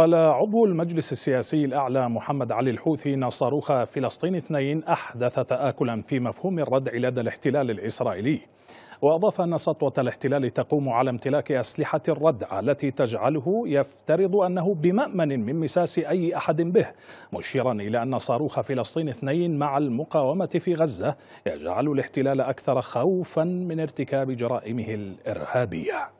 قال عضو المجلس السياسي الأعلى محمد علي الحوثي أن صاروخ فلسطين اثنين أحدث تآكلا في مفهوم الردع لدى الاحتلال الإسرائيلي وأضاف أن سطوة الاحتلال تقوم على امتلاك أسلحة الردع التي تجعله يفترض أنه بمأمن من مساس أي أحد به مشيرا إلى أن صاروخ فلسطين اثنين مع المقاومة في غزة يجعل الاحتلال أكثر خوفا من ارتكاب جرائمه الإرهابية